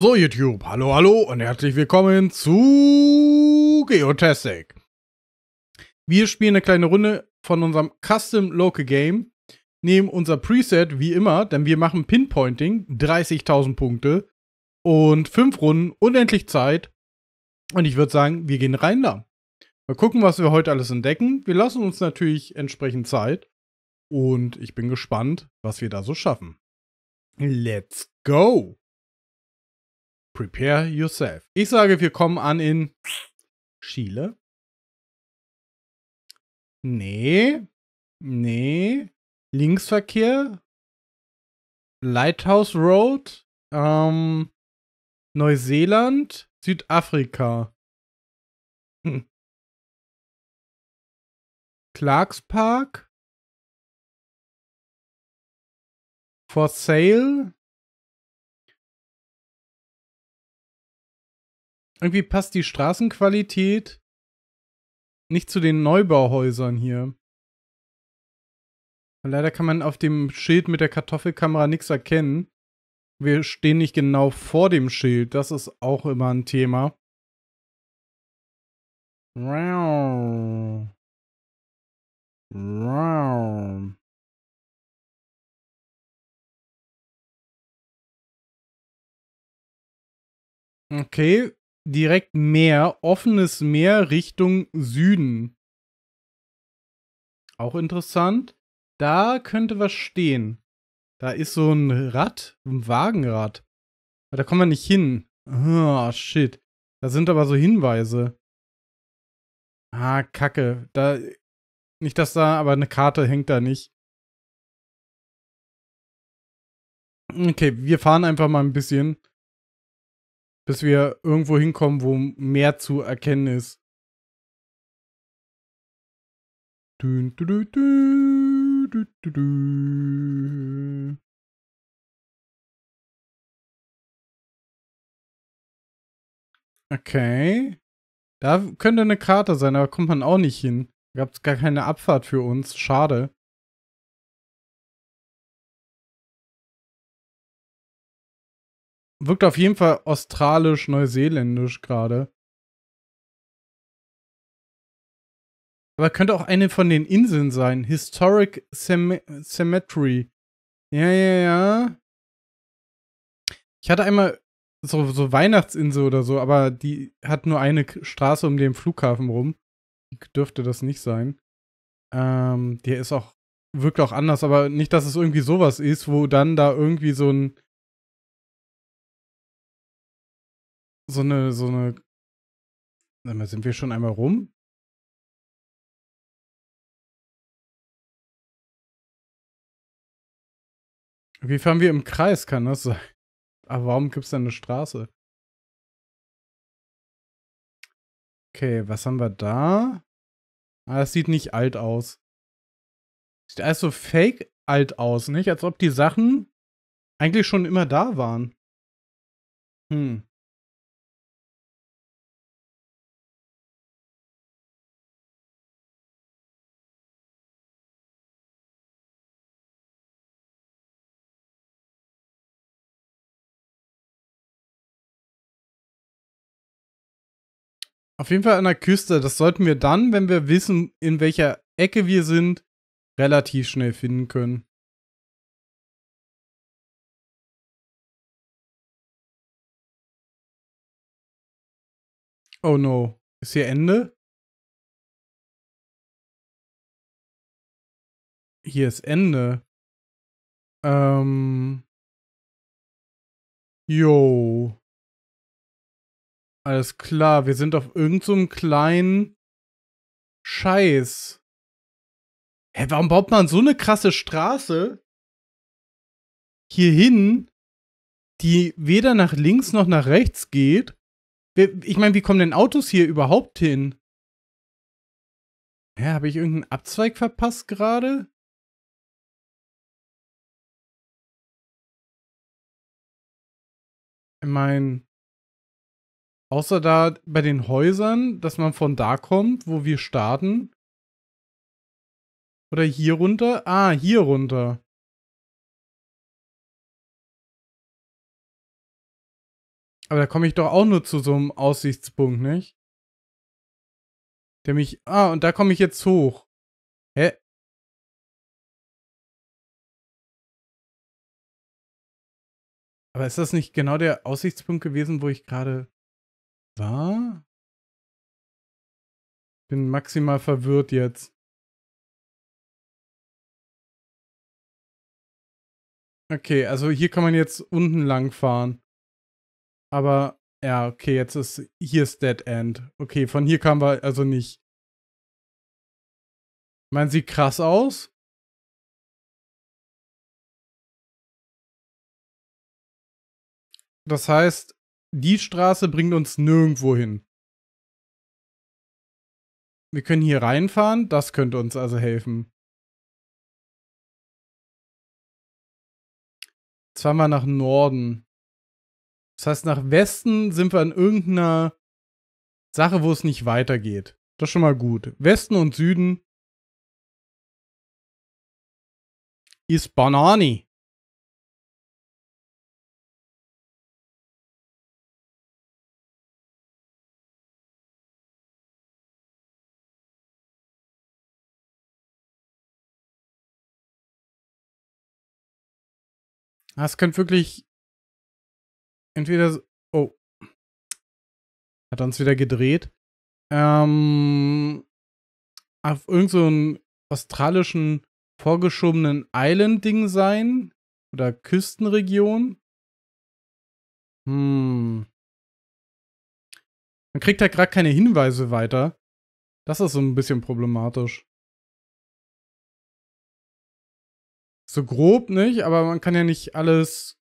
So YouTube, hallo, hallo und herzlich willkommen zu Geotastic. Wir spielen eine kleine Runde von unserem Custom Local Game, nehmen unser Preset wie immer, denn wir machen Pinpointing, 30.000 Punkte und 5 Runden, unendlich Zeit. Und ich würde sagen, wir gehen rein da. Mal gucken, was wir heute alles entdecken. Wir lassen uns natürlich entsprechend Zeit und ich bin gespannt, was wir da so schaffen. Let's go! Prepare yourself. Ich sage, wir kommen an in Chile. Nee. Nee. Linksverkehr. Lighthouse Road. Ähm, Neuseeland. Südafrika. Hm. Clarks Park. For Sale. irgendwie passt die Straßenqualität nicht zu den Neubauhäusern hier. Leider kann man auf dem Schild mit der Kartoffelkamera nichts erkennen. Wir stehen nicht genau vor dem Schild. Das ist auch immer ein Thema. Okay, direkt Meer, offenes Meer Richtung Süden. Auch interessant. Da könnte was stehen. Da ist so ein Rad, ein Wagenrad. Aber da kommen wir nicht hin. oh, shit. Da sind aber so Hinweise. Ah, Kacke. Da. Nicht, dass da, aber eine Karte hängt da nicht. Okay, wir fahren einfach mal ein bisschen bis wir irgendwo hinkommen, wo mehr zu erkennen ist. Dün, dü, dü, dü, okay. Da könnte eine Karte sein, aber kommt man auch nicht hin. Da gab es gar keine Abfahrt für uns. Schade. Wirkt auf jeden Fall australisch-neuseeländisch gerade. Aber könnte auch eine von den Inseln sein. Historic Cemetery. Ja, ja, ja. Ich hatte einmal so, so Weihnachtsinsel oder so, aber die hat nur eine Straße um den Flughafen rum. Dürfte das nicht sein. Ähm, der ist auch, wirkt auch anders, aber nicht, dass es irgendwie sowas ist, wo dann da irgendwie so ein so eine, so eine. Sind wir schon einmal rum? Wie fahren wir im Kreis, kann das sein? Aber warum gibt es da eine Straße? Okay, was haben wir da? Ah, das sieht nicht alt aus. Sieht alles so fake alt aus, nicht? Als ob die Sachen eigentlich schon immer da waren. Hm. Auf jeden Fall an der Küste. Das sollten wir dann, wenn wir wissen, in welcher Ecke wir sind, relativ schnell finden können. Oh no. Ist hier Ende? Hier ist Ende. Ähm. Yo. Alles klar, wir sind auf irgendeinem so kleinen Scheiß. Hä, warum baut man so eine krasse Straße hierhin, die weder nach links noch nach rechts geht? Ich meine, wie kommen denn Autos hier überhaupt hin? Hä, habe ich irgendeinen Abzweig verpasst gerade? Ich meine, Außer da bei den Häusern, dass man von da kommt, wo wir starten. Oder hier runter? Ah, hier runter. Aber da komme ich doch auch nur zu so einem Aussichtspunkt, nicht? Der mich... Ah, und da komme ich jetzt hoch. Hä? Aber ist das nicht genau der Aussichtspunkt gewesen, wo ich gerade war? Bin maximal verwirrt jetzt. Okay, also hier kann man jetzt unten lang fahren. Aber ja, okay, jetzt ist hier ist Dead End. Okay, von hier kamen wir also nicht. Man sieht krass aus. Das heißt, die Straße bringt uns nirgendwo hin. Wir können hier reinfahren, das könnte uns also helfen. Zweimal nach Norden. Das heißt, nach Westen sind wir an irgendeiner Sache, wo es nicht weitergeht. Das ist schon mal gut. Westen und Süden ist Banani. Das könnte wirklich entweder. Oh. Hat uns wieder gedreht. Ähm, auf irgendeinem so australischen vorgeschobenen Island-Ding sein. Oder Küstenregion. Hm. Man kriegt halt gerade keine Hinweise weiter. Das ist so ein bisschen problematisch. So grob nicht, aber man kann ja nicht alles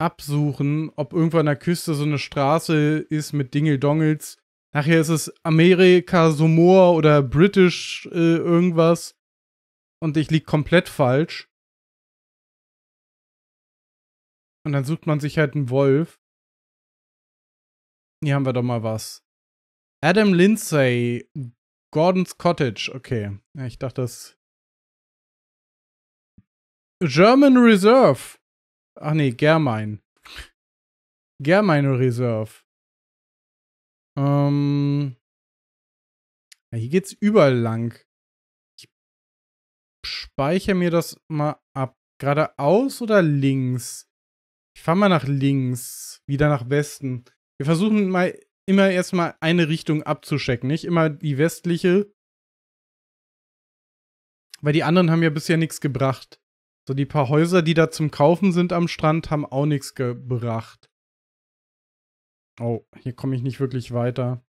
absuchen, ob irgendwo an der Küste so eine Straße ist mit Dingeldongels. Nachher ist es Amerika, Sumor oder British äh, irgendwas. Und ich lieg komplett falsch. Und dann sucht man sich halt einen Wolf. Hier haben wir doch mal was. Adam Lindsay, Gordon's Cottage. Okay. Ja, ich dachte, das German Reserve. Ach nee, Germain. Germain Reserve. Ähm, ja, hier geht's überall lang. Ich speichere mir das mal ab. Geradeaus oder links? Ich fahre mal nach links, wieder nach Westen. Wir versuchen mal immer erstmal eine Richtung abzuschecken, nicht immer die westliche. Weil die anderen haben ja bisher nichts gebracht. So die paar Häuser, die da zum Kaufen sind am Strand, haben auch nichts gebracht. Oh, hier komme ich nicht wirklich weiter.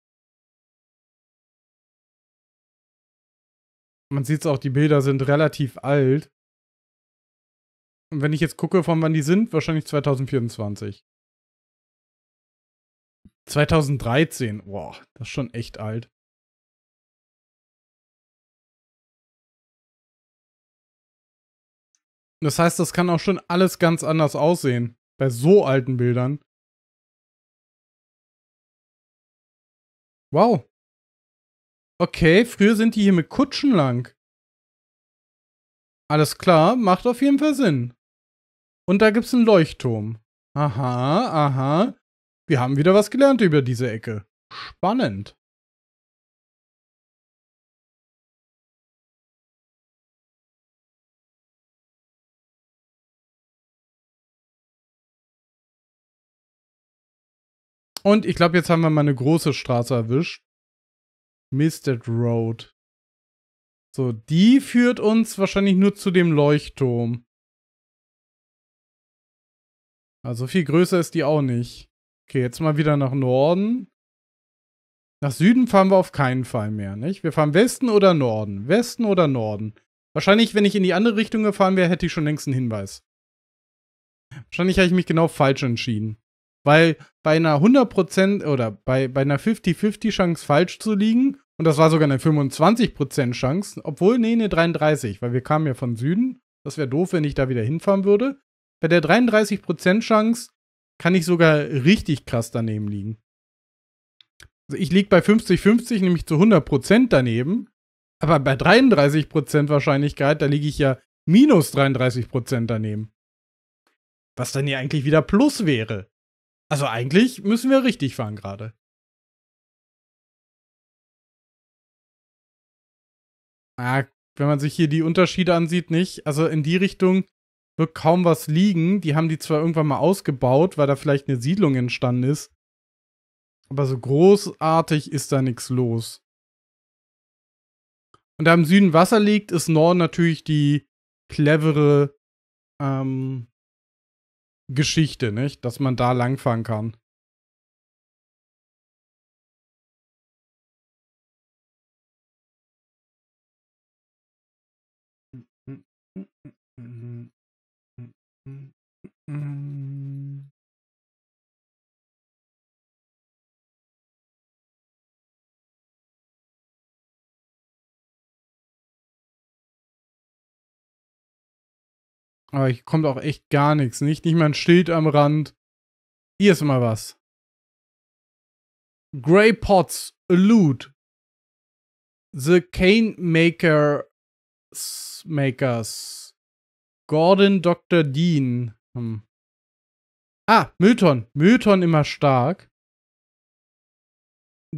Man sieht es auch, die Bilder sind relativ alt. Und wenn ich jetzt gucke, von wann die sind, wahrscheinlich 2024. 2013, boah, das ist schon echt alt. Das heißt, das kann auch schon alles ganz anders aussehen. Bei so alten Bildern. Wow. Okay, früher sind die hier mit Kutschen lang. Alles klar, macht auf jeden Fall Sinn. Und da gibt's einen Leuchtturm. Aha, aha. Wir haben wieder was gelernt über diese Ecke. Spannend. Und ich glaube, jetzt haben wir mal eine große Straße erwischt. Misted Road. So, die führt uns wahrscheinlich nur zu dem Leuchtturm. Also viel größer ist die auch nicht. Okay, jetzt mal wieder nach Norden. Nach Süden fahren wir auf keinen Fall mehr, nicht? Wir fahren Westen oder Norden. Westen oder Norden. Wahrscheinlich, wenn ich in die andere Richtung gefahren wäre, hätte ich schon längst einen Hinweis. Wahrscheinlich habe ich mich genau falsch entschieden. Weil bei einer 100% oder bei, bei einer 50-50 Chance falsch zu liegen, und das war sogar eine 25% Chance, obwohl, nee, eine 33, weil wir kamen ja von Süden. Das wäre doof, wenn ich da wieder hinfahren würde. Bei der 33% Chance kann ich sogar richtig krass daneben liegen. Also ich liege bei 50-50, nämlich zu 100% daneben. Aber bei 33% Wahrscheinlichkeit, da liege ich ja minus 33% daneben. Was dann ja eigentlich wieder plus wäre. Also eigentlich müssen wir richtig fahren gerade. Ja, wenn man sich hier die Unterschiede ansieht, nicht. Also in die Richtung wird kaum was liegen. Die haben die zwar irgendwann mal ausgebaut, weil da vielleicht eine Siedlung entstanden ist. Aber so großartig ist da nichts los. Und da im Süden Wasser liegt, ist Norden natürlich die clevere ähm, Geschichte, nicht? Dass man da langfahren kann. Aber hier kommt auch echt gar nichts. Nicht, nicht mal ein Schild am Rand. Hier ist mal was. Grey Pots Elude. The Cane Makers. Makers. Gordon Dr. Dean. Hm. Ah, Milton. Milton immer stark.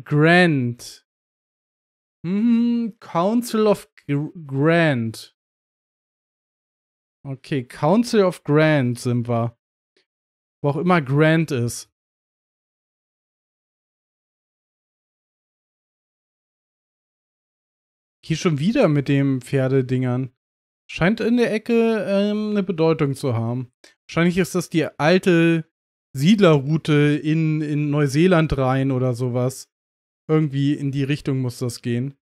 Grant. Hm, Council of Grant. Okay, Council of Grand sind wir. Wo auch immer Grand ist. Hier schon wieder mit den Pferdedingern. Scheint in der Ecke ähm, eine Bedeutung zu haben. Wahrscheinlich ist das die alte Siedlerroute in, in Neuseeland rein oder sowas. Irgendwie in die Richtung muss das gehen.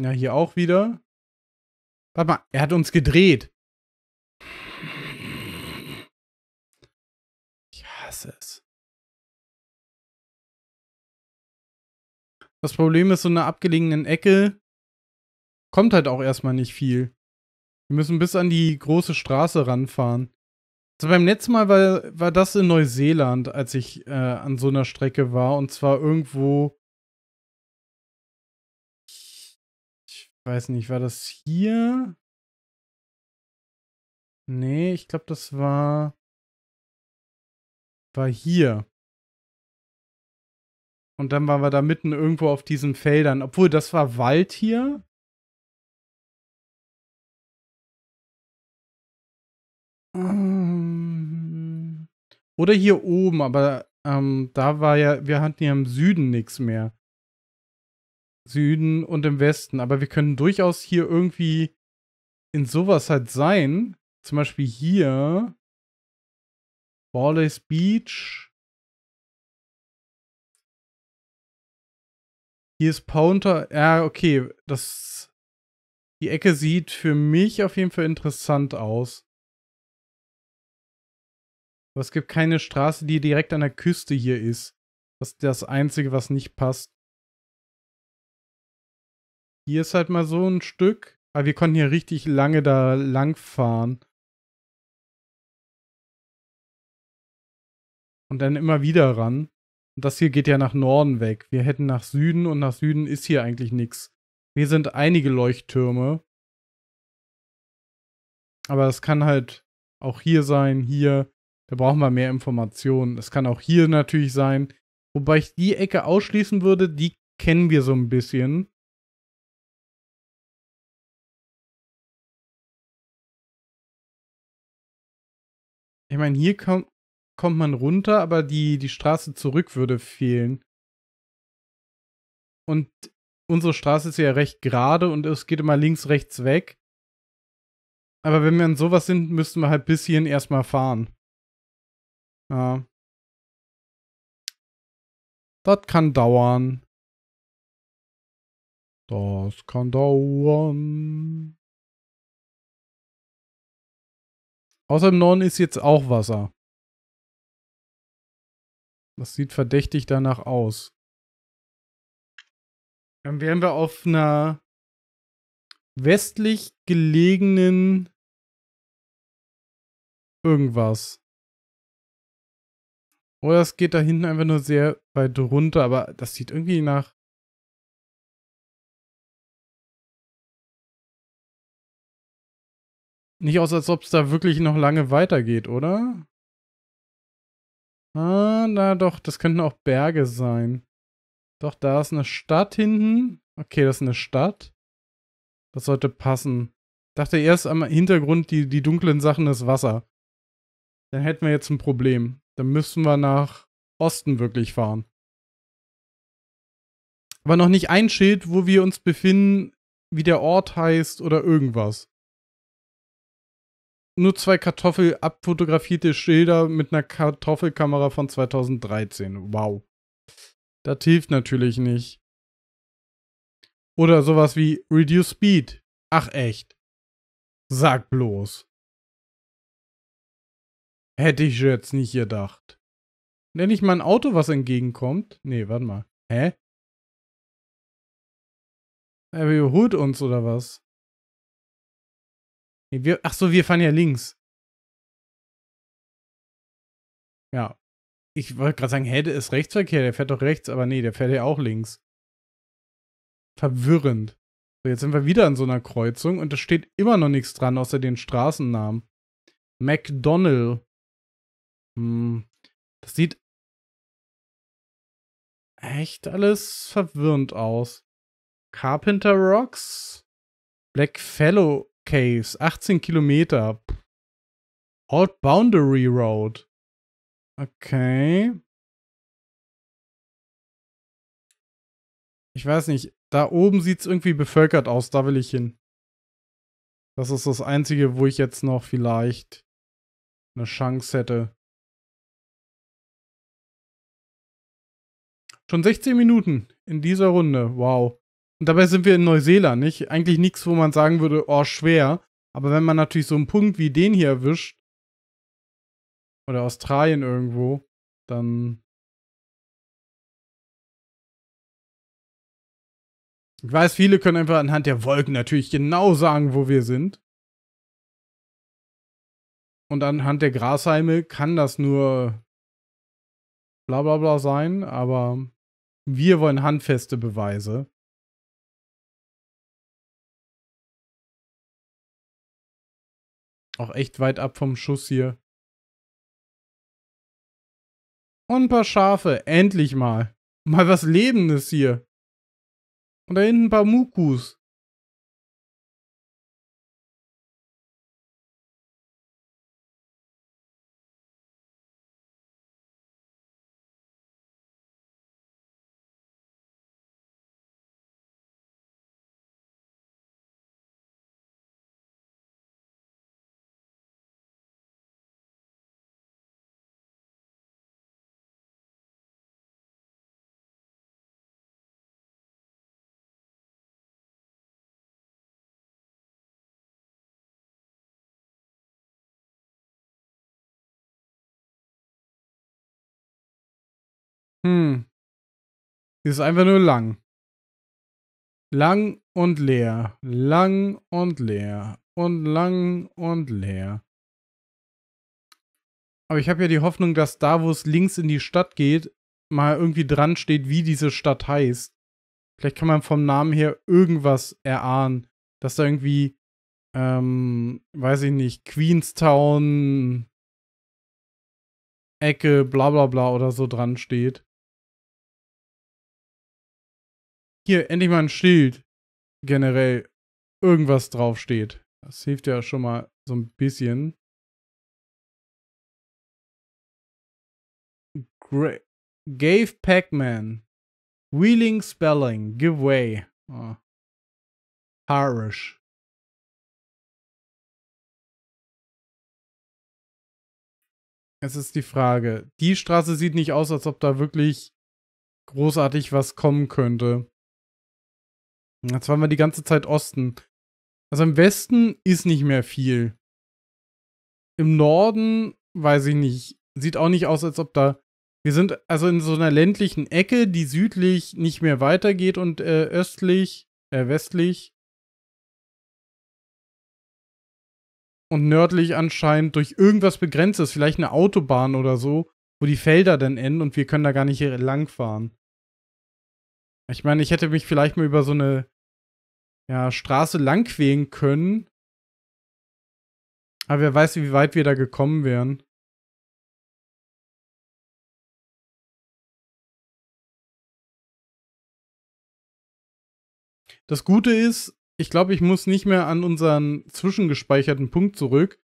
Ja, hier auch wieder. Warte mal, er hat uns gedreht. Ich hasse es. Das Problem ist, so eine abgelegenen Ecke kommt halt auch erstmal nicht viel. Wir müssen bis an die große Straße ranfahren. Also beim letzten Mal war, war das in Neuseeland, als ich äh, an so einer Strecke war. Und zwar irgendwo weiß nicht, war das hier? Nee, ich glaube, das war war hier. Und dann waren wir da mitten irgendwo auf diesen Feldern, obwohl das war Wald hier. Ähm, oder hier oben, aber ähm, da war ja, wir hatten ja im Süden nichts mehr. Süden und im Westen. Aber wir können durchaus hier irgendwie in sowas halt sein. Zum Beispiel hier. Borley's Beach. Hier ist Pounter. Ja, okay. Das. Die Ecke sieht für mich auf jeden Fall interessant aus. Aber es gibt keine Straße, die direkt an der Küste hier ist. Das ist das Einzige, was nicht passt. Hier ist halt mal so ein Stück. Aber wir konnten hier richtig lange da lang fahren. Und dann immer wieder ran. Und das hier geht ja nach Norden weg. Wir hätten nach Süden und nach Süden ist hier eigentlich nichts. Hier sind einige Leuchttürme. Aber es kann halt auch hier sein, hier. Da brauchen wir mehr Informationen. Es kann auch hier natürlich sein. Wobei ich die Ecke ausschließen würde, die kennen wir so ein bisschen. Ich meine, hier kommt, kommt man runter, aber die, die Straße zurück würde fehlen. Und unsere Straße ist ja recht gerade und es geht immer links, rechts weg. Aber wenn wir an sowas sind, müssten wir halt bis hierhin erstmal fahren. Ja. Das kann dauern. Das kann dauern. Außer im Norden ist jetzt auch Wasser. Das sieht verdächtig danach aus. Dann wären wir auf einer westlich gelegenen irgendwas. Oder es geht da hinten einfach nur sehr weit runter, aber das sieht irgendwie nach nicht aus, als ob es da wirklich noch lange weitergeht, oder? Ah, na doch, das könnten auch Berge sein. Doch, da ist eine Stadt hinten. Okay, das ist eine Stadt. Das sollte passen. Ich Dachte erst am Hintergrund, die, die dunklen Sachen ist Wasser. Dann hätten wir jetzt ein Problem. Dann müssten wir nach Osten wirklich fahren. Aber noch nicht ein Schild, wo wir uns befinden, wie der Ort heißt oder irgendwas nur zwei Kartoffel abfotografierte Schilder mit einer Kartoffelkamera von 2013. Wow. Das hilft natürlich nicht. Oder sowas wie Reduce Speed. Ach echt. Sag bloß. Hätte ich jetzt nicht gedacht. Nenne ich mal ein Auto, was entgegenkommt? Nee, warte mal. Hä? Äh, er überholt uns oder was? Nee, wir, ach so, wir fahren ja links. Ja. Ich wollte gerade sagen, hätte es Rechtsverkehr, der fährt doch rechts, aber nee, der fährt ja auch links. Verwirrend. So, jetzt sind wir wieder an so einer Kreuzung und da steht immer noch nichts dran, außer den Straßennamen. McDonald. Hm. Das sieht echt alles verwirrend aus. Carpenter Rocks? Blackfellow Caves, 18 Kilometer. Old Boundary Road. Okay. Ich weiß nicht, da oben sieht es irgendwie bevölkert aus, da will ich hin. Das ist das Einzige, wo ich jetzt noch vielleicht eine Chance hätte. Schon 16 Minuten in dieser Runde, wow. Und dabei sind wir in Neuseeland, nicht? Eigentlich nichts, wo man sagen würde, oh, schwer. Aber wenn man natürlich so einen Punkt wie den hier erwischt, oder Australien irgendwo, dann. Ich weiß, viele können einfach anhand der Wolken natürlich genau sagen, wo wir sind. Und anhand der Grashalme kann das nur bla bla bla sein, aber wir wollen handfeste Beweise. Auch echt weit ab vom Schuss hier. Und ein paar Schafe, endlich mal. Mal was Lebendes hier. Und da hinten ein paar Mukus. ist einfach nur lang. Lang und leer, lang und leer und lang und leer. Aber ich habe ja die Hoffnung, dass da, wo es links in die Stadt geht, mal irgendwie dran steht, wie diese Stadt heißt. Vielleicht kann man vom Namen her irgendwas erahnen, dass da irgendwie, ähm, weiß ich nicht, Queenstown, Ecke, bla bla bla oder so dran steht. hier endlich mal ein Schild generell irgendwas draufsteht. Das hilft ja schon mal so ein bisschen. Gra gave Pac-Man. Wheeling Spelling. Give way. Oh. Ah. Harish. Es ist die Frage. Die Straße sieht nicht aus, als ob da wirklich großartig was kommen könnte. Jetzt waren wir die ganze Zeit Osten. Also im Westen ist nicht mehr viel. Im Norden, weiß ich nicht, sieht auch nicht aus, als ob da. Wir sind also in so einer ländlichen Ecke, die südlich nicht mehr weitergeht und äh, östlich, äh, westlich und nördlich anscheinend durch irgendwas begrenzt ist, vielleicht eine Autobahn oder so, wo die Felder dann enden und wir können da gar nicht lang fahren. Ich meine, ich hätte mich vielleicht mal über so eine ja, Straße lang quälen können. Aber wer weiß, wie weit wir da gekommen wären. Das Gute ist, ich glaube, ich muss nicht mehr an unseren zwischengespeicherten Punkt zurück,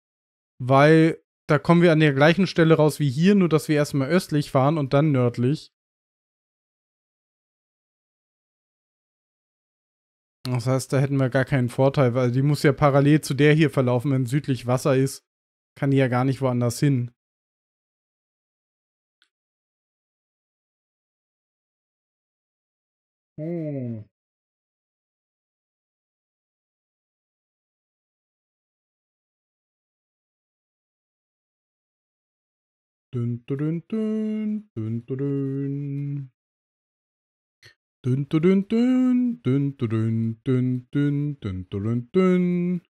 weil da kommen wir an der gleichen Stelle raus wie hier, nur dass wir erstmal östlich fahren und dann nördlich. Das heißt, da hätten wir gar keinen Vorteil, weil die muss ja parallel zu der hier verlaufen. Wenn südlich Wasser ist, kann die ja gar nicht woanders hin. Oh. Hm. Dün, dün, dün, dün, dün. Dün, dün, dün, dün, dün, dün, dün, dün, dün, dün,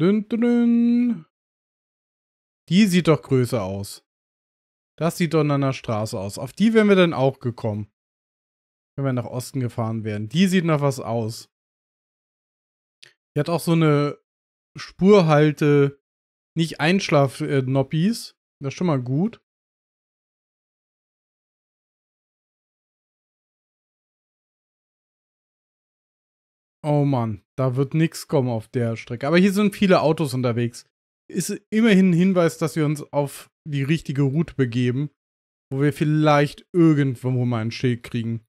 dün, dün. Die sieht doch größer aus. Das sieht doch in einer Straße aus. Auf die wären wir dann auch gekommen. Wenn wir nach Osten gefahren wären. Die sieht noch was aus. Die hat auch so eine Spurhalte, nicht Einschlaf-Noppies. Das ist schon mal gut. Oh Mann, da wird nichts kommen auf der Strecke. Aber hier sind viele Autos unterwegs. Ist immerhin ein Hinweis, dass wir uns auf die richtige Route begeben, wo wir vielleicht irgendwo mal ein Schild kriegen.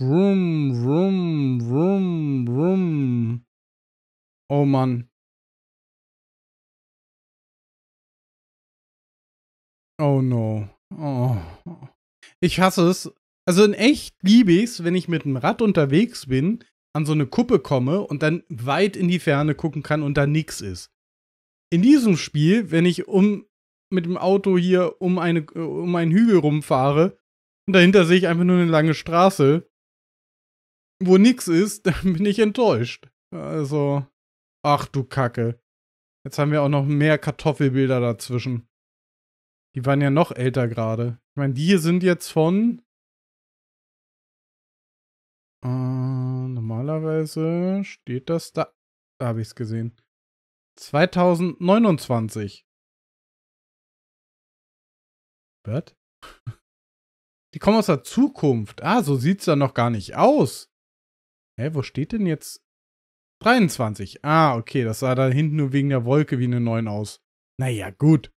Vroom, vroom, vroom, vroom. Oh Mann. Oh no. Oh. Ich hasse es. Also in echt liebe ich es, wenn ich mit dem Rad unterwegs bin, an so eine Kuppe komme und dann weit in die Ferne gucken kann und da nichts ist. In diesem Spiel, wenn ich um mit dem Auto hier um, eine, äh, um einen Hügel rumfahre und dahinter sehe ich einfach nur eine lange Straße, wo nix ist, dann bin ich enttäuscht. Also, ach du Kacke. Jetzt haben wir auch noch mehr Kartoffelbilder dazwischen. Die waren ja noch älter gerade. Ich meine, die hier sind jetzt von. Äh, normalerweise steht das da. Da habe ich es gesehen. 2029. Was? Die kommen aus der Zukunft. Ah, so sieht es dann noch gar nicht aus. Hä, wo steht denn jetzt? 23. Ah, okay, das sah da hinten nur wegen der Wolke wie eine 9 aus. Naja, gut.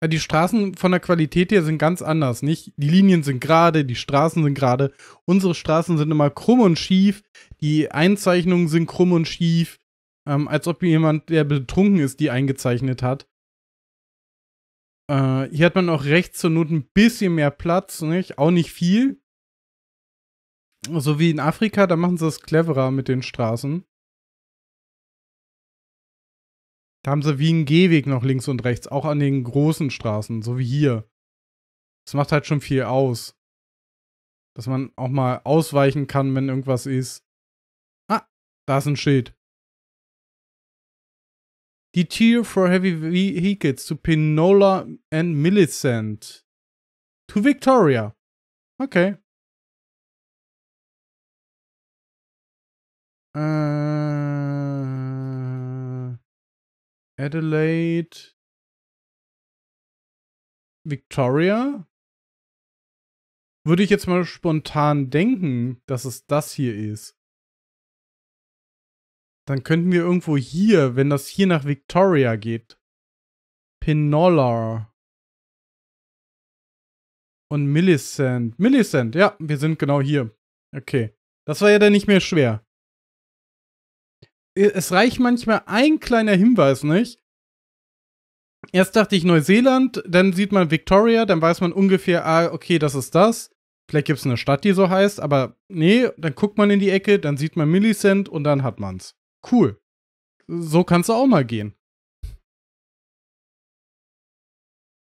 Ah, die Straßen von der Qualität her sind ganz anders, nicht? Die Linien sind gerade, die Straßen sind gerade. Unsere Straßen sind immer krumm und schief, die Einzeichnungen sind krumm und schief. Ähm, als ob jemand, der betrunken ist, die eingezeichnet hat. Äh, hier hat man auch rechts zur Not ein bisschen mehr Platz, nicht? Auch nicht viel. So wie in Afrika, da machen sie es cleverer mit den Straßen. Da haben sie wie einen Gehweg noch links und rechts, auch an den großen Straßen, so wie hier. Das macht halt schon viel aus. Dass man auch mal ausweichen kann, wenn irgendwas ist. Ah, da ist ein Schild die Tier for Heavy Vehicles zu Pinola and Millicent. To Victoria. Okay. Uh, Adelaide. Victoria? Würde ich jetzt mal spontan denken, dass es das hier ist. Dann könnten wir irgendwo hier, wenn das hier nach Victoria geht, Pinola und Millicent. Millicent, ja, wir sind genau hier. Okay. Das war ja dann nicht mehr schwer. Es reicht manchmal ein kleiner Hinweis, nicht? Erst dachte ich Neuseeland, dann sieht man Victoria, dann weiß man ungefähr, ah, okay, das ist das. Vielleicht gibt es eine Stadt, die so heißt, aber nee, dann guckt man in die Ecke, dann sieht man Millicent und dann hat man's. Cool. So kannst du auch mal gehen.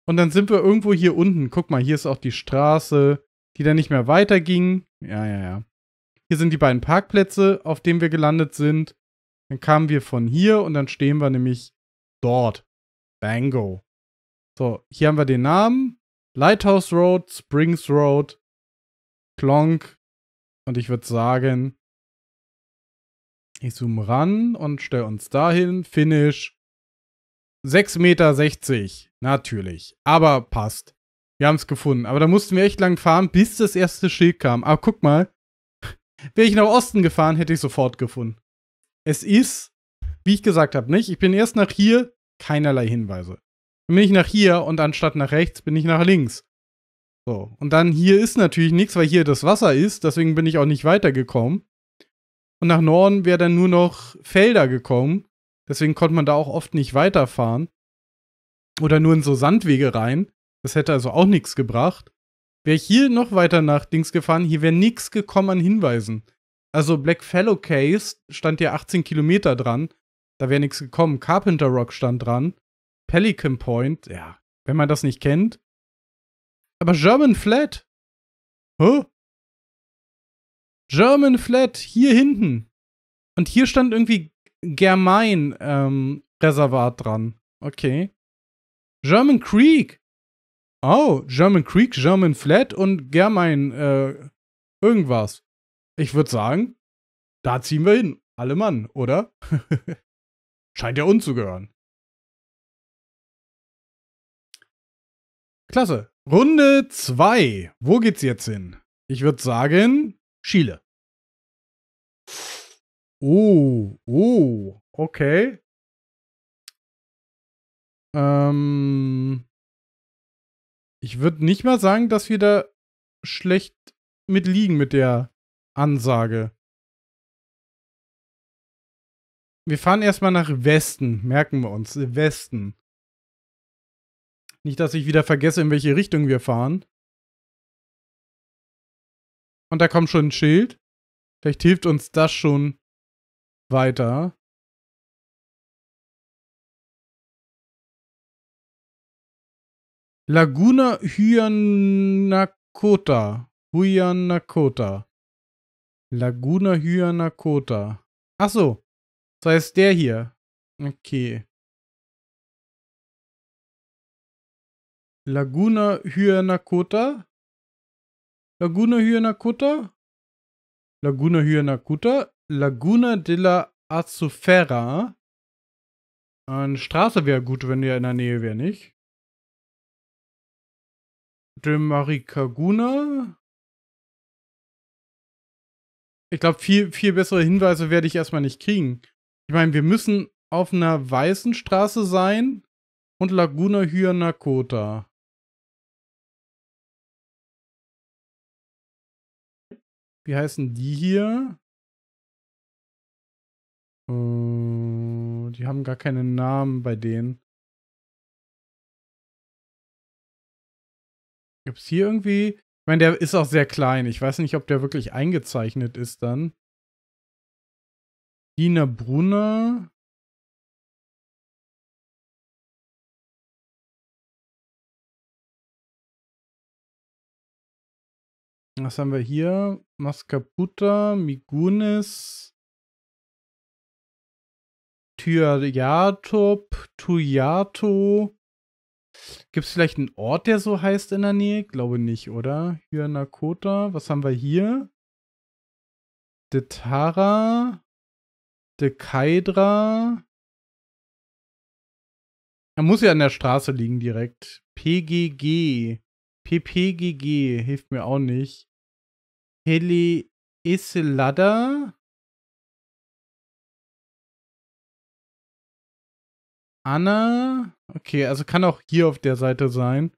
Und dann sind wir irgendwo hier unten. Guck mal, hier ist auch die Straße, die dann nicht mehr weiterging. Ja, ja, ja. Hier sind die beiden Parkplätze, auf denen wir gelandet sind. Dann kamen wir von hier und dann stehen wir nämlich dort. Bango. So, hier haben wir den Namen. Lighthouse Road, Springs Road, Klonk. Und ich würde sagen, ich zoome ran und stelle uns dahin. Finish. 6,60 Meter. Natürlich. Aber passt. Wir haben es gefunden. Aber da mussten wir echt lang fahren, bis das erste Schild kam. Aber guck mal. Wäre ich nach Osten gefahren, hätte ich sofort gefunden. Es ist, wie ich gesagt habe, nicht. Ich bin erst nach hier, keinerlei Hinweise. Dann bin ich nach hier und anstatt nach rechts bin ich nach links. So. Und dann hier ist natürlich nichts, weil hier das Wasser ist. Deswegen bin ich auch nicht weitergekommen und nach Norden wäre dann nur noch Felder gekommen. Deswegen konnte man da auch oft nicht weiterfahren. Oder nur in so Sandwege rein. Das hätte also auch nichts gebracht. Wäre ich hier noch weiter nach Dings gefahren, hier wäre nichts gekommen an Hinweisen. Also Blackfellow Case stand ja 18 Kilometer dran. Da wäre nichts gekommen. Carpenter Rock stand dran. Pelican Point, ja, wenn man das nicht kennt. Aber German Flat? Huh? German Flat, hier hinten. Und hier stand irgendwie Germain ähm, Reservat dran. Okay. German Creek. Oh, German Creek, German Flat und Germain äh, irgendwas. Ich würde sagen, da ziehen wir hin. Alle Mann, oder? Scheint ja uns zu gehören. Klasse. Runde 2. Wo geht's jetzt hin? Ich würde sagen, Chile. Oh, oh, okay. Ähm, ich würde nicht mal sagen, dass wir da schlecht mitliegen mit der Ansage. Wir fahren erstmal nach Westen, merken wir uns. Westen. Nicht, dass ich wieder vergesse, in welche Richtung wir fahren. Und da kommt schon ein Schild. Vielleicht hilft uns das schon weiter. Laguna Hyanakota. Hyanakota. Laguna Hyanakota. Ach so. Das heißt der hier. Okay. Laguna Hyanakota. Laguna Hyanakuta, Laguna Hyanakuta, Laguna de la Azufera. Eine Straße wäre gut, wenn ihr in der Nähe wäre, nicht? De Maricaguna. Ich glaube, viel, viel bessere Hinweise werde ich erstmal nicht kriegen. Ich meine, wir müssen auf einer weißen Straße sein und Laguna Hyernakota. Wie heißen die hier? Oh, die haben gar keinen Namen bei denen. Gibt es hier irgendwie? Ich meine, der ist auch sehr klein. Ich weiß nicht, ob der wirklich eingezeichnet ist dann. Dina Brunner. Was haben wir hier? Mascaputa, Migunis, Tyriatop, Tuyato. Gibt es vielleicht einen Ort, der so heißt in der Nähe? Glaube nicht, oder? Hyanakota. Was haben wir hier? Detara. Dekaidra. Er muss ja an der Straße liegen direkt. PGG. PPGG hilft mir auch nicht. Heli Iselada. Anna. Okay, also kann auch hier auf der Seite sein.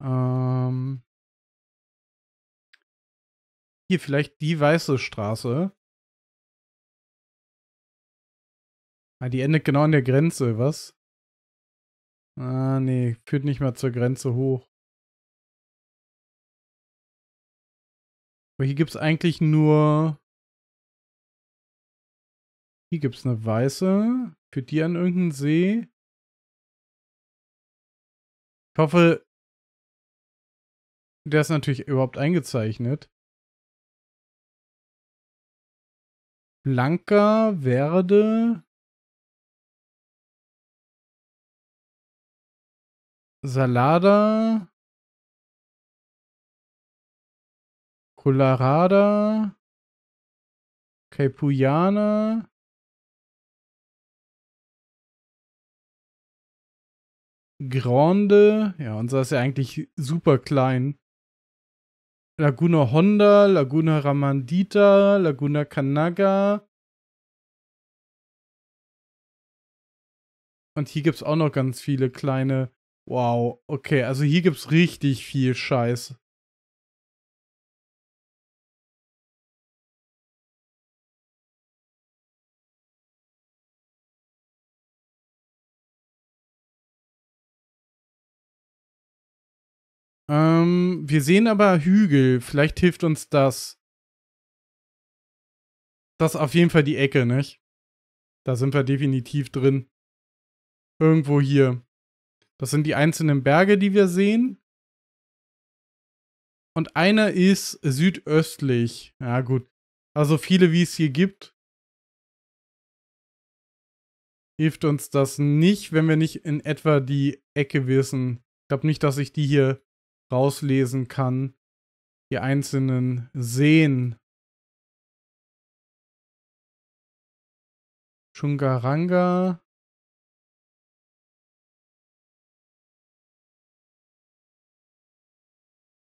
Ähm hier vielleicht die weiße Straße. Ah, die endet genau an der Grenze, was? Ah, nee, führt nicht mal zur Grenze hoch. Aber hier gibt es eigentlich nur... Hier gibt es eine weiße. Für die an irgendeinem See. Ich hoffe, der ist natürlich überhaupt eingezeichnet. Blanca Verde. Salada. Colorada, Caipuyana, Grande, ja, unser ist ja eigentlich super klein. Laguna Honda, Laguna Ramandita, Laguna Canaga. Und hier gibt es auch noch ganz viele kleine. Wow, okay, also hier gibt es richtig viel Scheiß. Ähm, wir sehen aber Hügel. Vielleicht hilft uns das. Das ist auf jeden Fall die Ecke, nicht? Da sind wir definitiv drin. Irgendwo hier. Das sind die einzelnen Berge, die wir sehen. Und einer ist südöstlich. Ja, gut. Also viele, wie es hier gibt. Hilft uns das nicht, wenn wir nicht in etwa die Ecke wissen. Ich glaube nicht, dass ich die hier rauslesen kann, die einzelnen Seen. Chungaranga.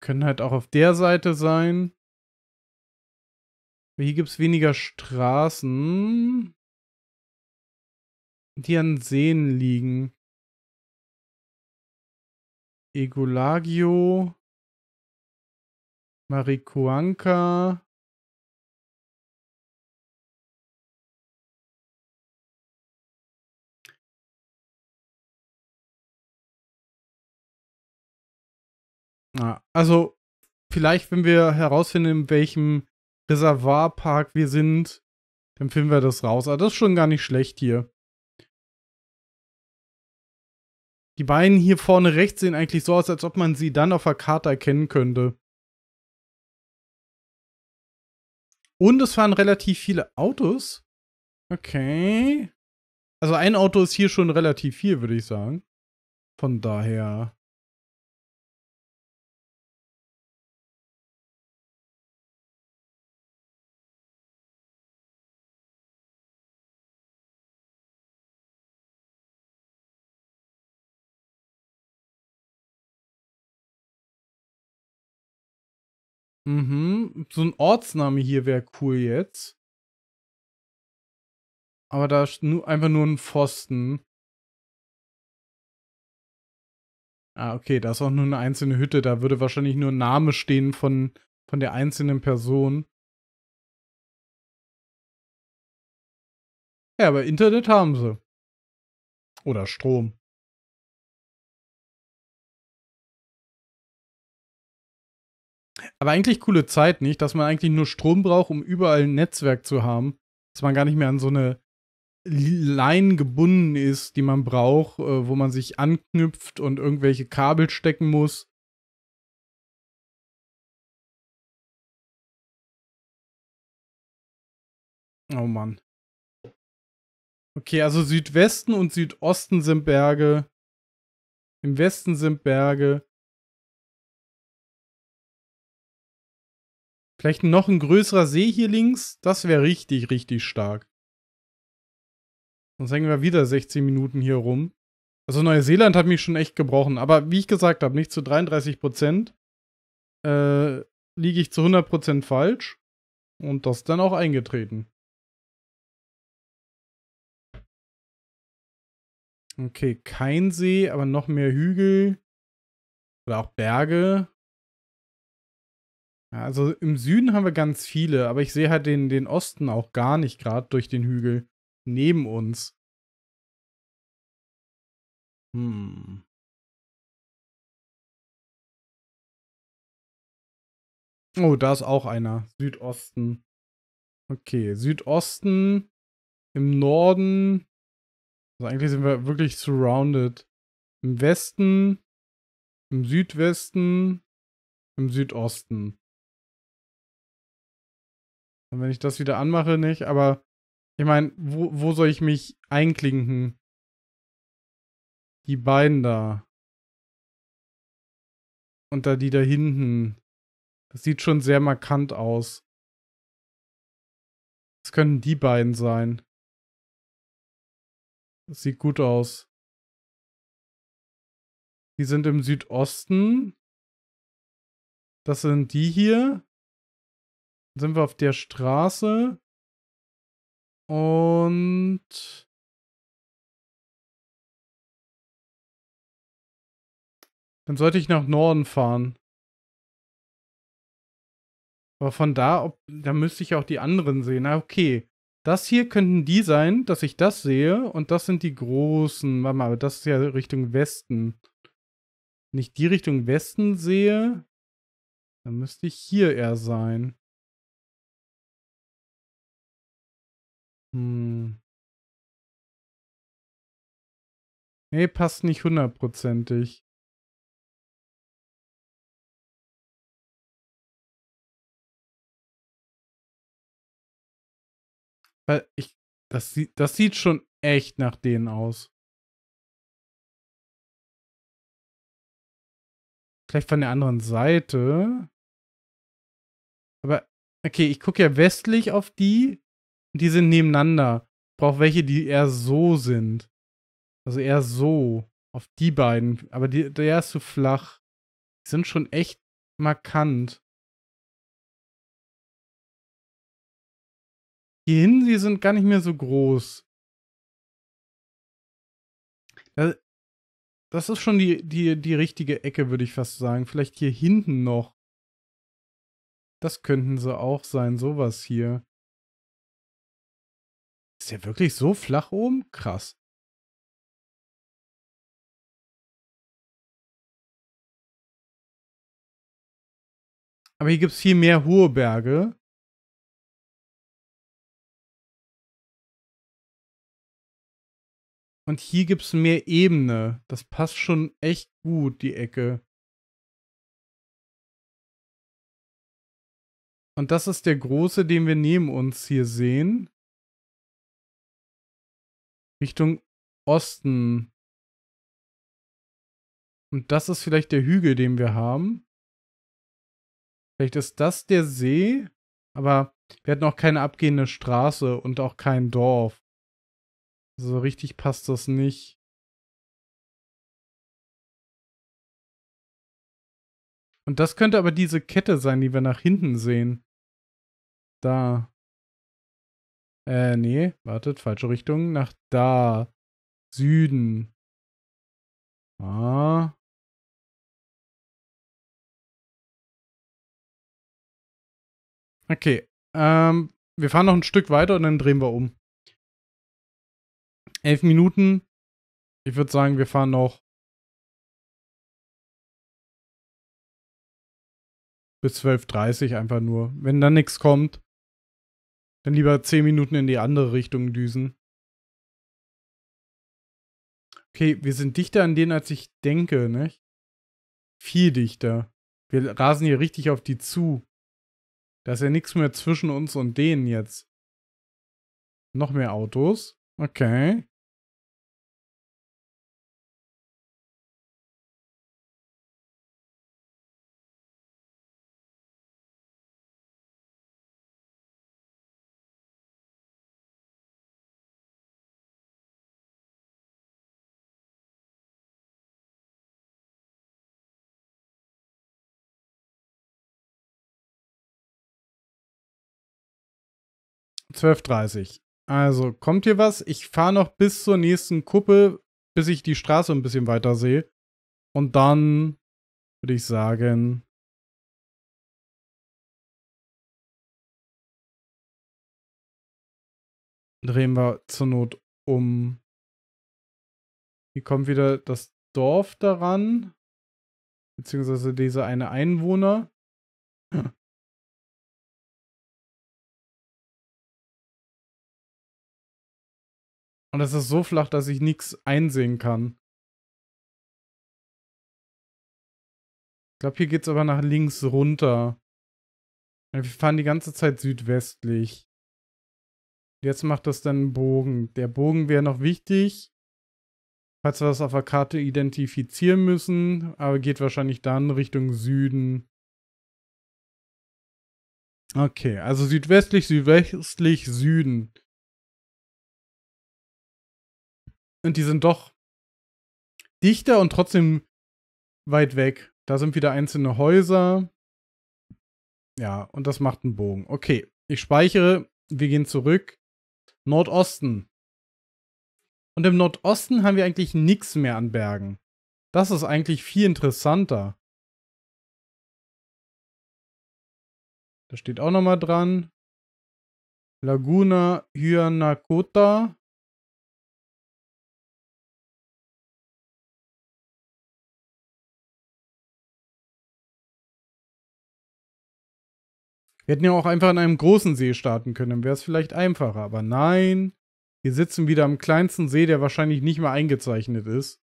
Können halt auch auf der Seite sein. Hier gibt es weniger Straßen, die an Seen liegen. Egolagio, Maricuanca. also vielleicht, wenn wir herausfinden, in welchem Reservoirpark wir sind, dann finden wir das raus. Aber das ist schon gar nicht schlecht hier. Die beiden hier vorne rechts sehen eigentlich so aus, als ob man sie dann auf der Karte erkennen könnte. Und es fahren relativ viele Autos. Okay. Also ein Auto ist hier schon relativ viel, würde ich sagen. Von daher Mhm. So ein Ortsname hier wäre cool jetzt. Aber da ist nur, einfach nur ein Pfosten. Ah, okay, da ist auch nur eine einzelne Hütte. Da würde wahrscheinlich nur ein Name stehen von, von der einzelnen Person. Ja, aber Internet haben sie. Oder Strom. Aber eigentlich coole Zeit, nicht? Dass man eigentlich nur Strom braucht, um überall ein Netzwerk zu haben. Dass man gar nicht mehr an so eine Line gebunden ist, die man braucht, äh, wo man sich anknüpft und irgendwelche Kabel stecken muss. Oh Mann. Okay, also Südwesten und Südosten sind Berge. Im Westen sind Berge. Vielleicht noch ein größerer See hier links. Das wäre richtig, richtig stark. Sonst hängen wir wieder 16 Minuten hier rum. Also Neuseeland hat mich schon echt gebrochen. Aber wie ich gesagt habe, nicht zu 33 Prozent äh, liege ich zu 100 Prozent falsch. Und das dann auch eingetreten. Okay, kein See, aber noch mehr Hügel. Oder auch Berge also im Süden haben wir ganz viele, aber ich sehe halt den, den Osten auch gar nicht gerade durch den Hügel neben uns. Hm. Oh, da ist auch einer. Südosten. Okay, Südosten, im Norden. Also eigentlich sind wir wirklich surrounded. Im Westen, im Südwesten, im Südosten. Und wenn ich das wieder anmache, nicht. Aber ich meine, wo, wo soll ich mich einklinken? Die beiden da. Und da die da hinten. Das sieht schon sehr markant aus. Das können die beiden sein. Das sieht gut aus. Die sind im Südosten. Das sind die hier sind wir auf der Straße. Und dann sollte ich nach Norden fahren. Aber von da, ob, da müsste ich auch die anderen sehen. Na, ah, okay. Das hier könnten die sein, dass ich das sehe. Und das sind die großen. Warte mal, aber das ist ja Richtung Westen. Wenn ich die Richtung Westen sehe, dann müsste ich hier eher sein. Hm. Nee, passt nicht hundertprozentig. Weil ich, das das sieht schon echt nach denen aus. Vielleicht von der anderen Seite. Aber, okay, ich gucke ja westlich auf die die sind nebeneinander. Ich brauche welche, die eher so sind. Also eher so. Auf die beiden. Aber die, der ist zu flach. Die sind schon echt markant. Hier hinten, die sind gar nicht mehr so groß. Das ist schon die, die, die richtige Ecke, würde ich fast sagen. Vielleicht hier hinten noch. Das könnten sie auch sein, sowas hier. Ist der wirklich so flach oben? Krass. Aber hier gibt es viel mehr hohe Berge. Und hier gibt es mehr Ebene. Das passt schon echt gut, die Ecke. Und das ist der große, den wir neben uns hier sehen. Richtung Osten. Und das ist vielleicht der Hügel, den wir haben. Vielleicht ist das der See, aber wir hatten auch keine abgehende Straße und auch kein Dorf. Also so richtig passt das nicht. Und das könnte aber diese Kette sein, die wir nach hinten sehen. Da. Äh, nee, wartet, falsche Richtung. Nach da. Süden. Ah. Okay. Ähm, wir fahren noch ein Stück weiter und dann drehen wir um. Elf Minuten. Ich würde sagen, wir fahren noch bis 12.30 Uhr einfach nur. Wenn da nichts kommt, dann lieber zehn Minuten in die andere Richtung düsen. Okay, wir sind dichter an denen, als ich denke, ne? Viel dichter. Wir rasen hier richtig auf die zu. Da ist ja nichts mehr zwischen uns und denen jetzt. Noch mehr Autos. Okay. 12.30 Also kommt hier was? Ich fahre noch bis zur nächsten Kuppe, bis ich die Straße ein bisschen weiter sehe. Und dann würde ich sagen. Drehen wir zur Not um. Hier kommt wieder das Dorf daran. Beziehungsweise dieser eine Einwohner. Und es ist so flach, dass ich nichts einsehen kann. Ich glaube, hier geht es aber nach links runter. Wir fahren die ganze Zeit südwestlich. Jetzt macht das dann einen Bogen. Der Bogen wäre noch wichtig, falls wir das auf der Karte identifizieren müssen, aber geht wahrscheinlich dann Richtung Süden. Okay, also südwestlich, südwestlich, Süden. Und die sind doch dichter und trotzdem weit weg. Da sind wieder einzelne Häuser. Ja, und das macht einen Bogen. Okay, ich speichere. Wir gehen zurück. Nordosten. Und im Nordosten haben wir eigentlich nichts mehr an Bergen. Das ist eigentlich viel interessanter. Da steht auch nochmal dran. Laguna Hyanakota. Wir hätten ja auch einfach an einem großen See starten können, dann wäre es vielleicht einfacher. Aber nein, wir sitzen wieder am kleinsten See, der wahrscheinlich nicht mehr eingezeichnet ist.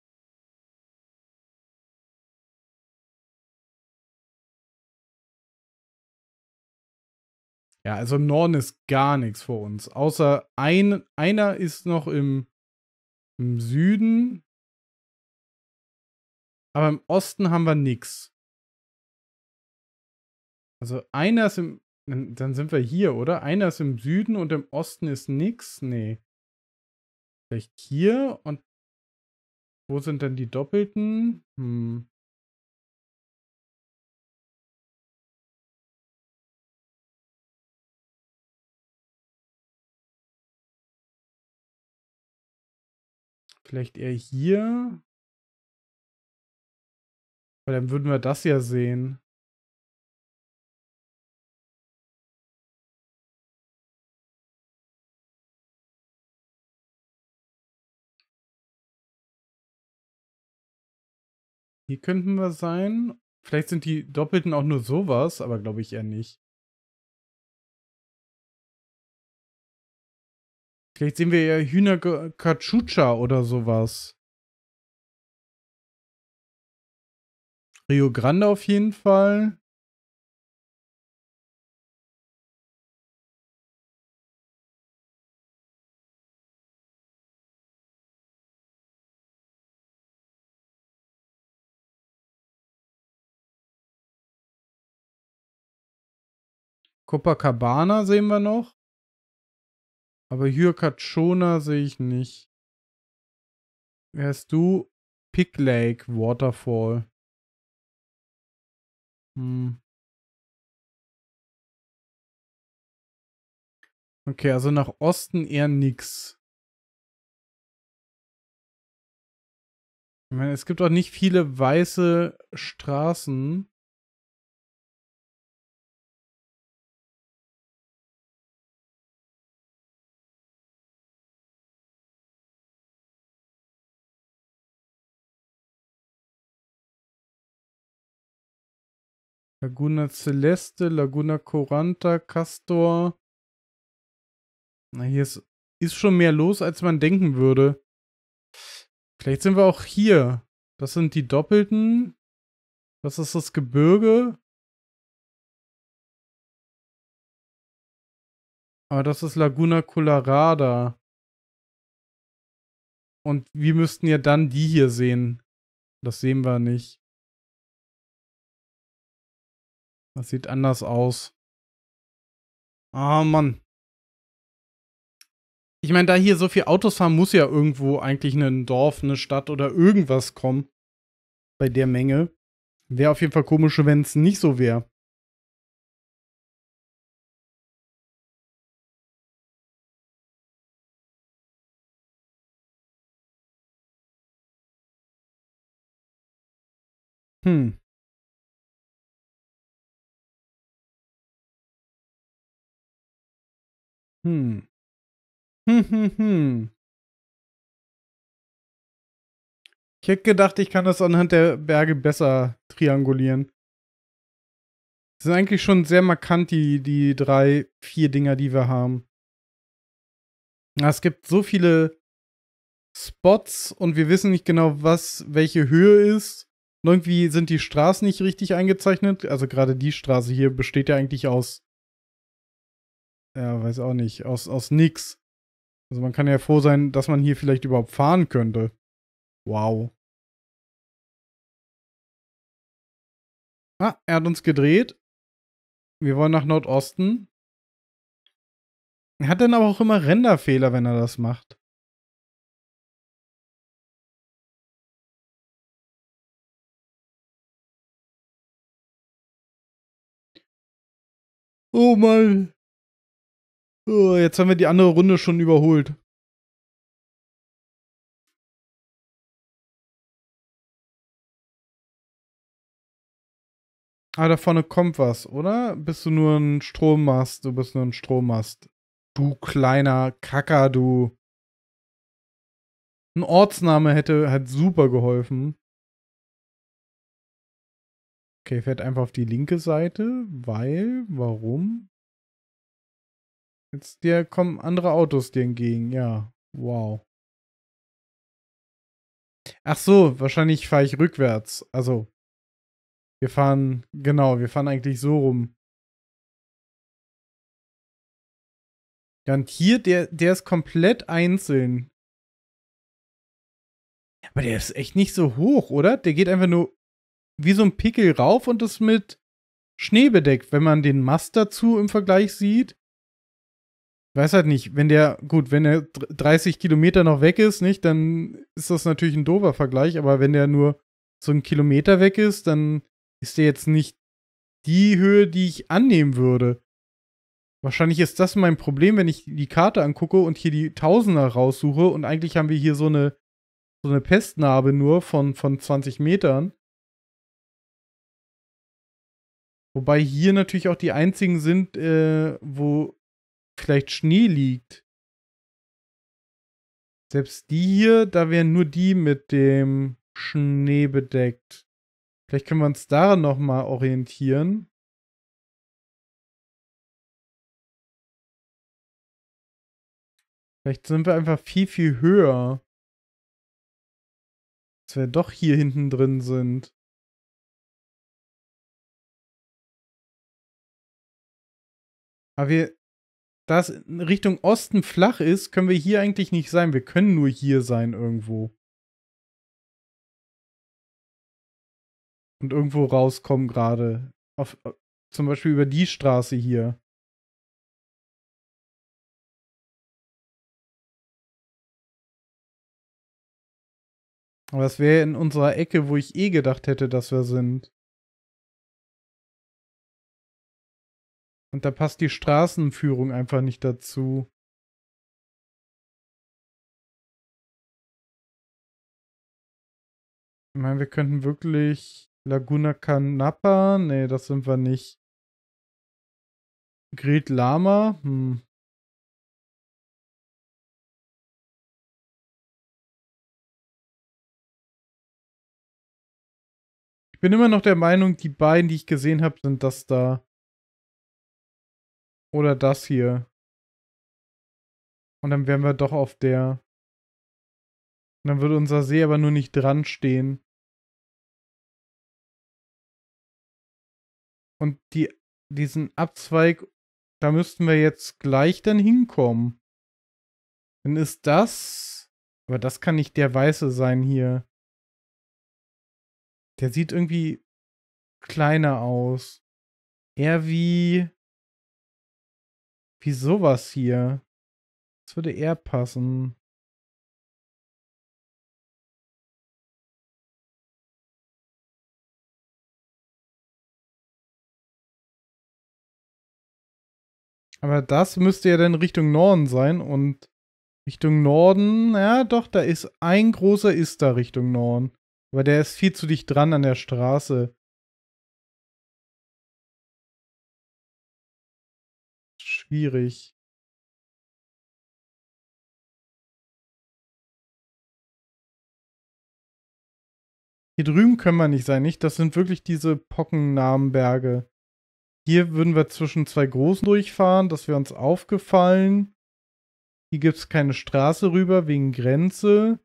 Ja, also im Norden ist gar nichts vor uns. Außer ein, einer ist noch im, im Süden. Aber im Osten haben wir nichts. Also einer ist im dann, dann sind wir hier, oder? Einer ist im Süden und im Osten ist nix. Nee. Vielleicht hier und wo sind denn die Doppelten? Hm. Vielleicht eher hier. Weil dann würden wir das ja sehen. Hier könnten wir sein. Vielleicht sind die Doppelten auch nur sowas, aber glaube ich eher nicht. Vielleicht sehen wir ja Hühner Kachucha oder sowas. Rio Grande auf jeden Fall. Copacabana sehen wir noch. Aber Hyakachona sehe ich nicht. Wer hast du? Pig Lake Waterfall. Hm. Okay, also nach Osten eher nix. Ich meine, es gibt auch nicht viele weiße Straßen. Laguna Celeste, Laguna Coranta, Castor. Na, hier ist, ist schon mehr los, als man denken würde. Vielleicht sind wir auch hier. Das sind die Doppelten. Das ist das Gebirge. Aber das ist Laguna Colorada. Und wir müssten ja dann die hier sehen. Das sehen wir nicht. Das sieht anders aus. Ah, Mann. Ich meine, da hier so viele Autos fahren, muss ja irgendwo eigentlich ein Dorf, eine Stadt oder irgendwas kommen. Bei der Menge. Wäre auf jeden Fall komisch, wenn es nicht so wäre. Hm. Hm. Hm, hm, hm. Ich hätte gedacht, ich kann das anhand der Berge besser triangulieren. Das sind eigentlich schon sehr markant, die, die drei, vier Dinger, die wir haben. Es gibt so viele Spots und wir wissen nicht genau, was welche Höhe ist. Und irgendwie sind die Straßen nicht richtig eingezeichnet. Also gerade die Straße hier besteht ja eigentlich aus ja, weiß auch nicht, aus, aus nix. Also man kann ja froh sein, dass man hier vielleicht überhaupt fahren könnte. Wow. Ah, er hat uns gedreht. Wir wollen nach Nordosten. Er hat dann aber auch immer Renderfehler, wenn er das macht. Oh Mann. Oh, jetzt haben wir die andere Runde schon überholt. Ah, da vorne kommt was, oder? Bist du nur ein Strommast? Du bist nur ein Strommast. Du kleiner Kacker, du. Ein Ortsname hätte halt super geholfen. Okay, fährt einfach auf die linke Seite, weil, warum? Jetzt dir kommen andere Autos dir entgegen, ja. Wow. Ach so, wahrscheinlich fahre ich rückwärts. Also, wir fahren, genau, wir fahren eigentlich so rum. Ja, und hier, der, der ist komplett einzeln. Aber der ist echt nicht so hoch, oder? Der geht einfach nur wie so ein Pickel rauf und ist mit Schnee bedeckt. Wenn man den Mast dazu im Vergleich sieht, weiß halt nicht, wenn der, gut, wenn er 30 Kilometer noch weg ist, nicht, dann ist das natürlich ein dober Vergleich, aber wenn der nur so einen Kilometer weg ist, dann ist der jetzt nicht die Höhe, die ich annehmen würde. Wahrscheinlich ist das mein Problem, wenn ich die Karte angucke und hier die Tausender raussuche und eigentlich haben wir hier so eine, so eine Pestnarbe nur von, von 20 Metern. Wobei hier natürlich auch die einzigen sind, äh, wo vielleicht Schnee liegt. Selbst die hier, da wären nur die mit dem Schnee bedeckt. Vielleicht können wir uns daran nochmal orientieren. Vielleicht sind wir einfach viel, viel höher. Dass wir doch hier hinten drin sind. Aber wir da es Richtung Osten flach ist, können wir hier eigentlich nicht sein. Wir können nur hier sein irgendwo. Und irgendwo rauskommen gerade. Äh, zum Beispiel über die Straße hier. Aber das wäre in unserer Ecke, wo ich eh gedacht hätte, dass wir sind. Und da passt die Straßenführung einfach nicht dazu. Ich meine, wir könnten wirklich Laguna Canapa. Nee, das sind wir nicht. Gret Lama. Hm. Ich bin immer noch der Meinung, die beiden, die ich gesehen habe, sind das da. Oder das hier. Und dann wären wir doch auf der. Und dann würde unser See aber nur nicht dran stehen. Und die, diesen Abzweig, da müssten wir jetzt gleich dann hinkommen. Dann ist das. Aber das kann nicht der Weiße sein hier. Der sieht irgendwie kleiner aus. Eher wie. Wie sowas hier. Das würde eher passen. Aber das müsste ja dann Richtung Norden sein und Richtung Norden, ja doch, da ist ein großer ist da Richtung Norden. Aber der ist viel zu dicht dran an der Straße. schwierig. Hier drüben können wir nicht sein, nicht? Das sind wirklich diese Pockennamenberge. Hier würden wir zwischen zwei großen durchfahren, das wäre uns aufgefallen. Hier gibt es keine Straße rüber wegen Grenze.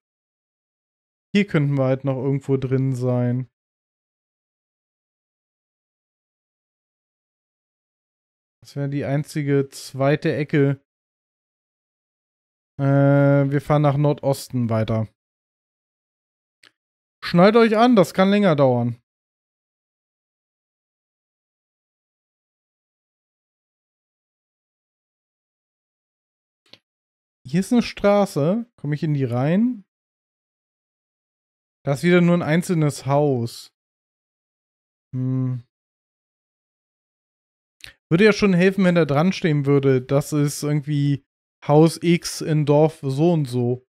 Hier könnten wir halt noch irgendwo drin sein. Das wäre die einzige zweite Ecke. Äh, wir fahren nach Nordosten weiter. Schneid euch an, das kann länger dauern. Hier ist eine Straße. Komme ich in die rein? Da ist wieder nur ein einzelnes Haus. Hm. Würde ja schon helfen, wenn da dran stehen würde, das ist irgendwie Haus X in Dorf so und so.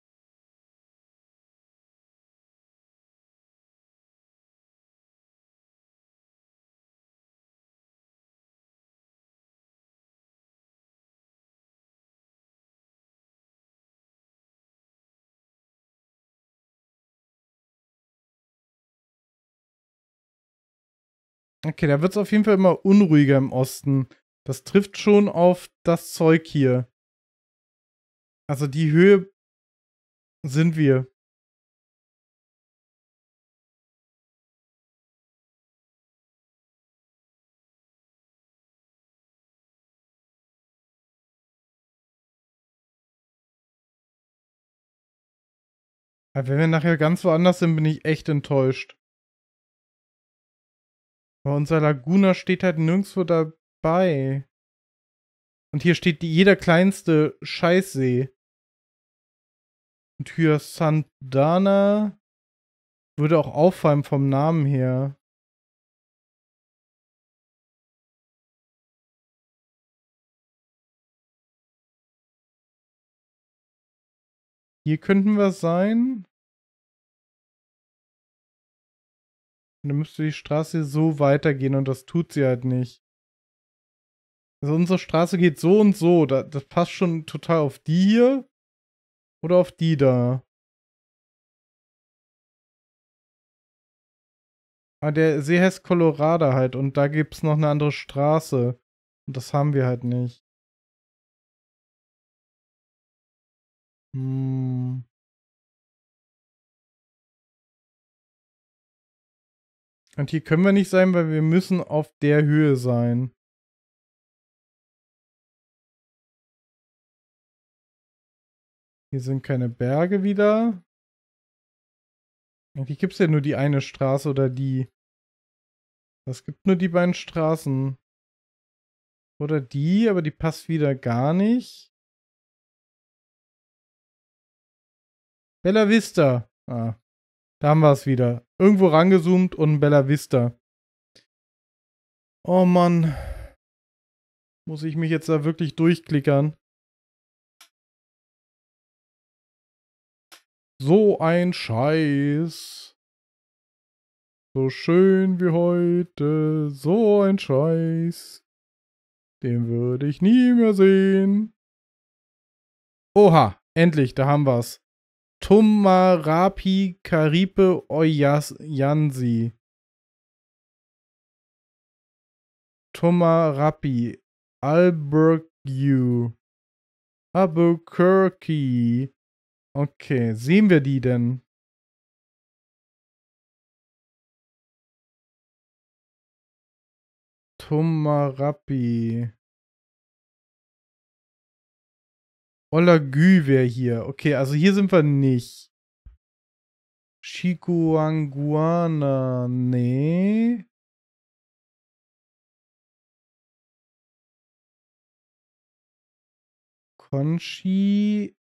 Okay, da wird es auf jeden Fall immer unruhiger im Osten. Das trifft schon auf das Zeug hier. Also die Höhe sind wir. Wenn wir nachher ganz woanders sind, bin ich echt enttäuscht. Aber unser Laguna steht halt nirgendwo dabei. Und hier steht die, jeder kleinste Scheißsee. Und hier Santana würde auch auffallen vom Namen her. Hier könnten wir sein. dann müsste die Straße so weitergehen und das tut sie halt nicht. Also unsere Straße geht so und so. das passt schon total auf die hier oder auf die da. Aber ah, der See heißt Colorado halt und da gibt es noch eine andere Straße. Und das haben wir halt nicht. Hm. Und hier können wir nicht sein, weil wir müssen auf der Höhe sein. Hier sind keine Berge wieder. Eigentlich gibt es ja nur die eine Straße oder die. Es gibt nur die beiden Straßen. Oder die, aber die passt wieder gar nicht. Bella Vista. Ah, da haben wir es wieder irgendwo rangezoomt und Bella Vista. Oh Mann. Muss ich mich jetzt da wirklich durchklickern? So ein Scheiß. So schön wie heute, so ein Scheiß. Den würde ich nie mehr sehen. Oha, endlich, da haben wir's. Tumarapi Karipe Oyayansi. Tumarapi Albergue. Albuquerque. Okay, sehen wir die denn? Tumarapi. Ola Gü wäre hier. Okay, also hier sind wir nicht. Chikuanguana, nee. Conchi,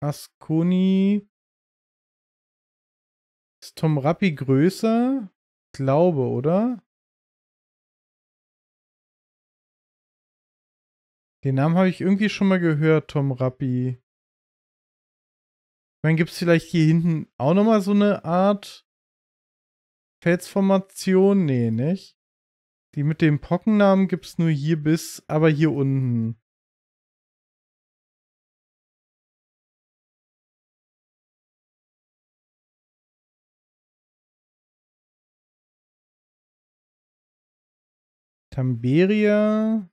Asconi. Ist Tom Rappi größer? Ich glaube, oder? Den Namen habe ich irgendwie schon mal gehört, Tom Rappi. Ich meine, gibt es vielleicht hier hinten auch nochmal so eine Art Felsformation? Nee, nicht? Die mit dem Pockennamen gibt es nur hier bis, aber hier unten. Tamberia.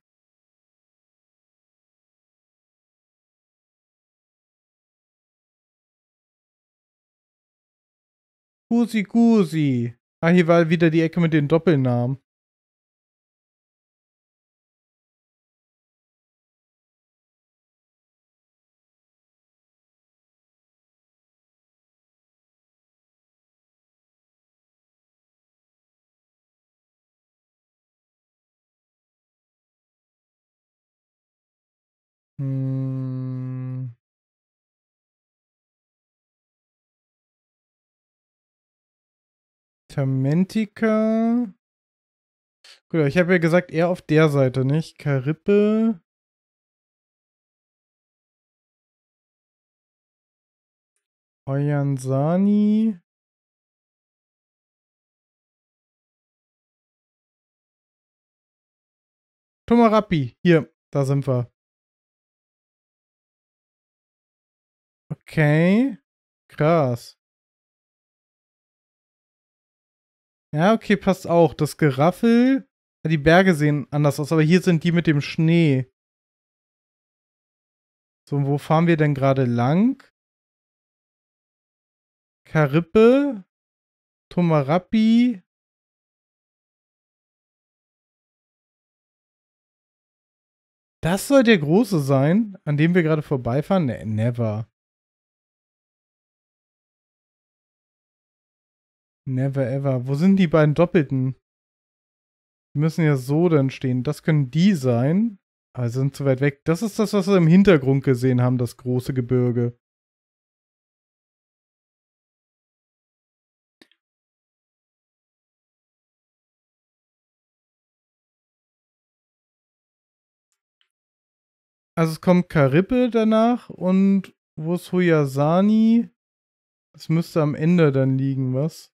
Gusi Gusi. Ah, hier war wieder die Ecke mit den Doppelnamen. Tamentica. Gut, ich habe ja gesagt, eher auf der Seite, nicht? Karippe. Oyansani. Tomarappi. Hier, da sind wir. Okay. Krass. Ja, okay, passt auch. Das Geraffel, die Berge sehen anders aus, aber hier sind die mit dem Schnee. So, wo fahren wir denn gerade lang? Karippe, Tomarapi. Das soll der große sein, an dem wir gerade vorbeifahren? Ne, never. Never ever. Wo sind die beiden Doppelten? Die müssen ja so dann stehen. Das können die sein. Aber ah, sie sind zu weit weg. Das ist das, was wir im Hintergrund gesehen haben, das große Gebirge. Also es kommt Karippe danach und wo ist Huyasani? Es müsste am Ende dann liegen, was?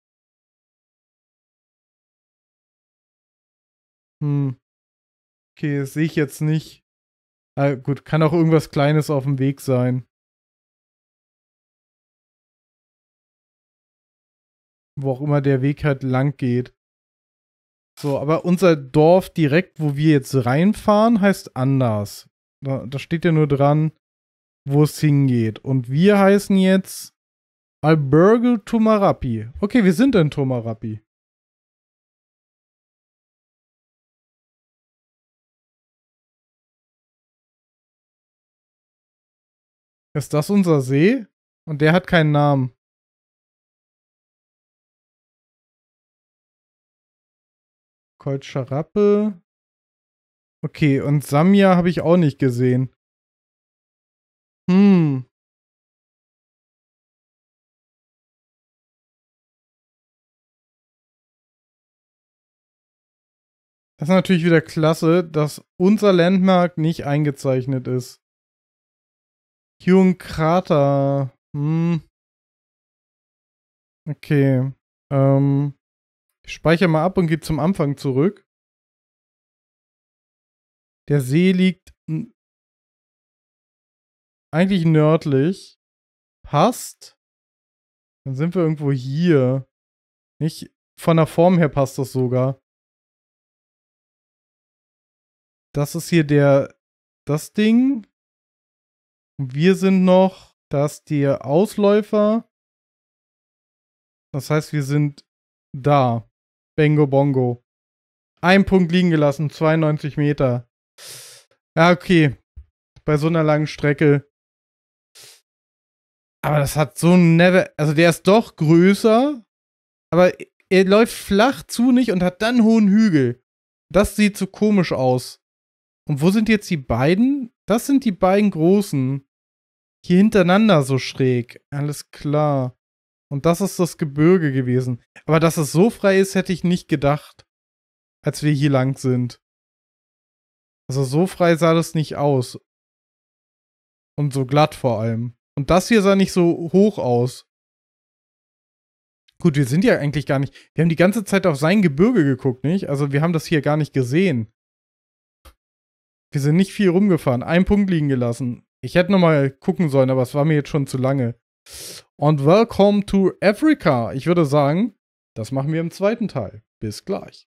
hm, okay, sehe ich jetzt nicht. Ah, gut, kann auch irgendwas Kleines auf dem Weg sein. Wo auch immer der Weg halt lang geht. So, aber unser Dorf direkt, wo wir jetzt reinfahren, heißt anders. Da, da steht ja nur dran, wo es hingeht. Und wir heißen jetzt Albergo Tomarapi. Okay, wir sind in Tomarapi. Ist das unser See? Und der hat keinen Namen. Kolcharappe. Okay, und Samia habe ich auch nicht gesehen. Hm. Das ist natürlich wieder klasse, dass unser Landmark nicht eingezeichnet ist. Huon Krater. Hm. Okay. Ähm, ich speichere mal ab und gehe zum Anfang zurück. Der See liegt eigentlich nördlich. Passt. Dann sind wir irgendwo hier. Nicht von der Form her passt das sogar. Das ist hier der das Ding. Wir sind noch, dass die Ausläufer. Das heißt, wir sind da. Bingo Bongo. Ein Punkt liegen gelassen, 92 Meter. Ja, okay. Bei so einer langen Strecke. Aber das hat so ein Never. Also der ist doch größer, aber er läuft flach zu nicht und hat dann einen hohen Hügel. Das sieht so komisch aus. Und wo sind jetzt die beiden? Das sind die beiden großen. Hier hintereinander so schräg. Alles klar. Und das ist das Gebirge gewesen. Aber dass es so frei ist, hätte ich nicht gedacht, als wir hier lang sind. Also so frei sah das nicht aus. Und so glatt vor allem. Und das hier sah nicht so hoch aus. Gut, wir sind ja eigentlich gar nicht. Wir haben die ganze Zeit auf sein Gebirge geguckt, nicht? Also wir haben das hier gar nicht gesehen. Wir sind nicht viel rumgefahren. Einen Punkt liegen gelassen. Ich hätte nochmal gucken sollen, aber es war mir jetzt schon zu lange. Und welcome to Africa. Ich würde sagen, das machen wir im zweiten Teil. Bis gleich.